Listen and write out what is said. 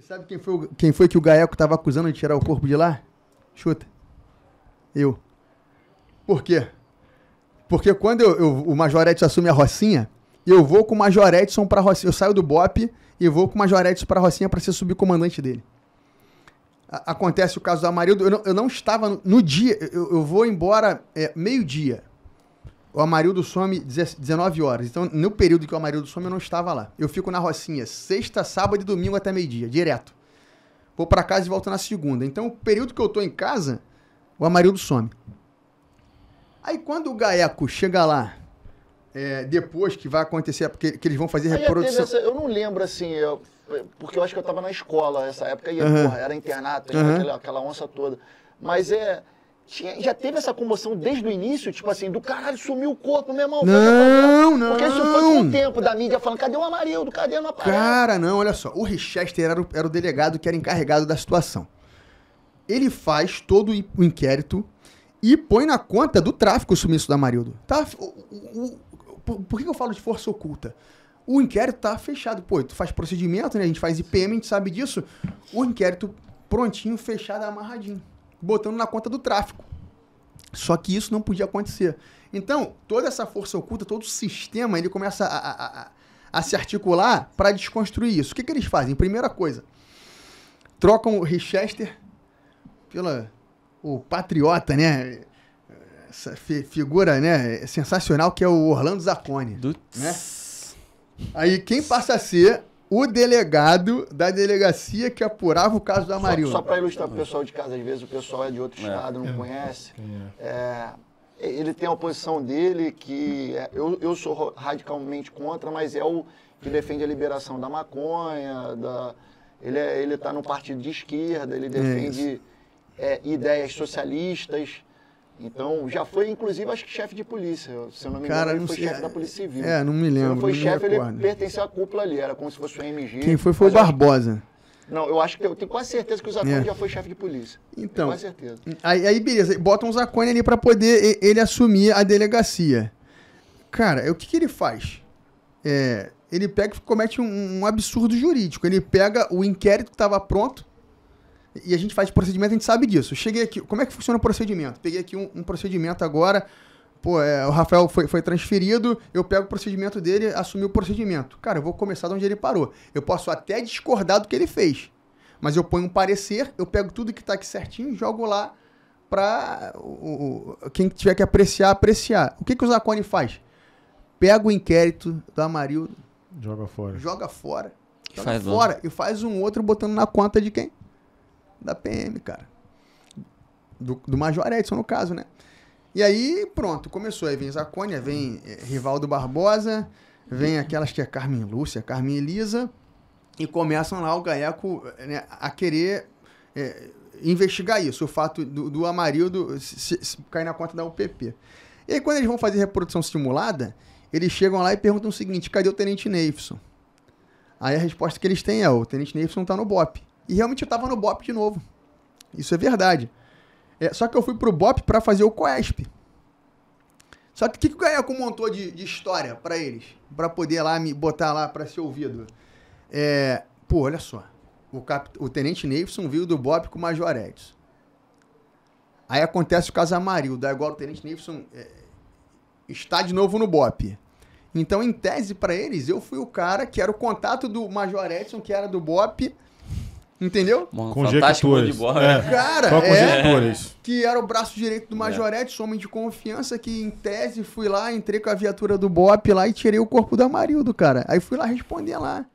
E sabe quem foi, quem foi que o Gaeco estava acusando de tirar o corpo de lá? Chuta. Eu. Por quê? Porque quando eu, eu, o Major Edson assume a Rocinha, eu vou com o Major Edson pra Rocinha. Eu saio do BOP e vou com o Major Edson pra Rocinha para ser subcomandante dele. A, acontece o caso do Amarildo. Eu não, eu não estava no, no dia. Eu, eu vou embora é, meio-dia. O Amarildo some 19 horas. Então, no período que o Amarildo some, eu não estava lá. Eu fico na Rocinha sexta, sábado e domingo até meio-dia, direto. Vou para casa e volto na segunda. Então, o período que eu tô em casa, o Amarildo some. Aí, quando o Gaeco chega lá, é, depois que vai acontecer, porque que eles vão fazer reprodução. Essa, eu não lembro assim, eu, porque eu acho que eu estava na escola nessa época, e uhum. porra, era internato, uhum. aquela, aquela onça toda. Mas é tinha, já teve essa comoção desde o início, tipo assim, do caralho, sumiu o corpo, meu irmão. Não, não. Porque isso foi um tempo da mídia falando, cadê o Amarildo, cadê o aparelho? Cara, não, olha só. O Richester era o, era o delegado que era encarregado da situação. Ele faz todo o inquérito e põe na conta do tráfico o sumiço do Amarildo. Tá? O, o, por, por que eu falo de força oculta? O inquérito tá fechado. Pô, tu faz procedimento, né? A gente faz IPM, a gente sabe disso. O inquérito prontinho, fechado, amarradinho botando na conta do tráfico. Só que isso não podia acontecer. Então, toda essa força oculta, todo o sistema, ele começa a, a, a, a se articular para desconstruir isso. O que, que eles fazem? Primeira coisa, trocam o Richester pela o patriota, né? Essa fi figura, né, sensacional que é o Orlando Zaccone, né? Aí quem passa a ser o delegado da delegacia que apurava o caso da Marília. Só, só para ilustrar o pessoal de casa, às vezes o pessoal é de outro é. estado, não é. conhece. É. é, ele tem a posição dele que eu, eu sou radicalmente contra, mas é o que defende a liberação da maconha, da, ele é, está no partido de esquerda, ele defende é, ideias socialistas. Então, já foi, inclusive, acho que chefe de polícia. Se eu não me engano, Cara, ele foi chefe da Polícia é, Civil. É, não me lembro. Se não foi chefe, ele pertencia à cúpula ali, era como se fosse o MG. Quem foi foi o Barbosa. não, eu acho que eu tenho quase certeza que o Zacone é. já foi chefe de polícia. Então. quase certeza. Aí, aí beleza, botam o Zacone ali para poder ele assumir a delegacia. Cara, o que, que ele faz? É, ele pega e comete um, um absurdo jurídico. Ele pega o inquérito que estava pronto, e a gente faz procedimento, a gente sabe disso. Cheguei aqui, como é que funciona o procedimento? Peguei aqui um, um procedimento agora, pô, é, o Rafael foi, foi transferido, eu pego o procedimento dele, assumi o procedimento. Cara, eu vou começar de onde ele parou. Eu posso até discordar do que ele fez, mas eu ponho um parecer, eu pego tudo que tá aqui certinho e jogo lá para o, o, quem tiver que apreciar, apreciar. O que, que o Zacone faz? Pega o inquérito do Amarildo. Joga fora. Joga fora. Joga faz fora. Outro. E faz um outro botando na conta de quem? da PM, cara. Do, do Major Edson, no caso, né? E aí, pronto, começou. Aí vem Zacônia, vem eh, Rivaldo Barbosa, vem aquelas que é Carmen Lúcia, Carmen Elisa, e começam lá o Gaeco eh, né, a querer é, investigar isso, o fato do, do Amarildo se, se cair na conta da UPP. E aí, quando eles vão fazer reprodução simulada, eles chegam lá e perguntam o seguinte: cadê o Tenente Neifson? Aí a resposta que eles têm é: o Tenente Neifson tá no BOP. E realmente eu tava no BOP de novo. Isso é verdade. É, só que eu fui pro BOP para fazer o COESP. Só que o que, que o Gaeco montou de, de história para eles? para poder lá me botar lá para ser ouvido? É, pô, olha só. O, cap, o Tenente Neifson viu do BOP com o Major Edson. Aí acontece o caso Amarildo. Agora o Tenente Neifson é, está de novo no BOP. Então, em tese, para eles, eu fui o cara que era o contato do Major Edson, que era do BOP Entendeu? Uma Conjecturas. Bola, é. Cara, Só conjecturas. É, que era o braço direito do Majorete, homem de confiança, que em tese fui lá, entrei com a viatura do Bop lá e tirei o corpo do Marido, cara. Aí fui lá responder lá.